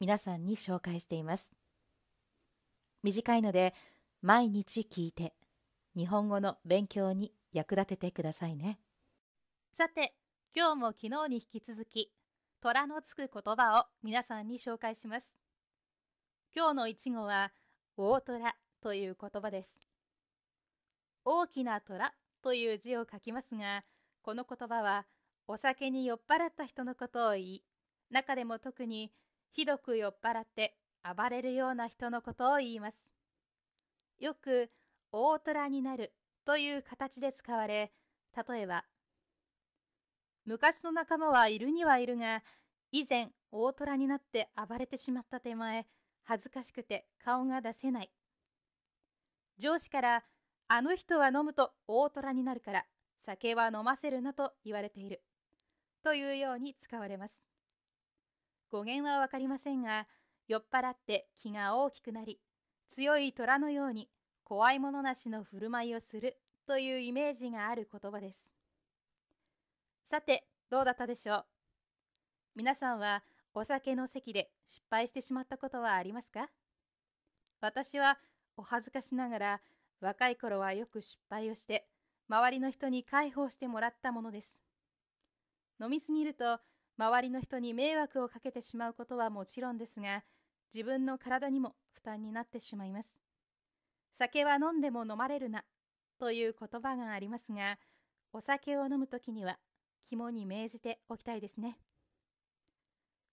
皆さんに紹介しています短いので毎日聞いて日本語の勉強に役立ててくださいねさて今日も昨日に引き続き虎のつく言葉を皆さんに紹介します今日の一語は大虎という言葉です大きな虎という字を書きますがこの言葉はお酒に酔っ払った人のことを言い中でも特にひどく酔っ払って暴れるような人のことを言います。よく大虎になるという形で使われ、例えば、昔の仲間はいるにはいるが、以前大虎になって暴れてしまった手前、恥ずかしくて顔が出せない。上司から、あの人は飲むと大虎になるから、酒は飲ませるなと言われている。というように使われます。語源は分かりませんが酔っ払って気が大きくなり強い虎のように怖いものなしの振る舞いをするというイメージがある言葉ですさてどうだったでしょう皆さんはお酒の席で失敗してしまったことはありますか私はお恥ずかしながら若い頃はよく失敗をして周りの人に介抱してもらったものです飲みすぎると周りの人に迷惑をかけてしまうことはもちろんですが、自分の体にも負担になってしまいます。酒は飲んでも飲まれるな、という言葉がありますが、お酒を飲むときには、肝に銘じておきたいですね。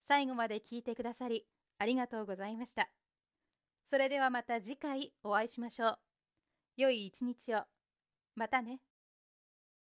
最後まで聞いてくださり、ありがとうございました。それではまた次回お会いしましょう。良い一日を。またね。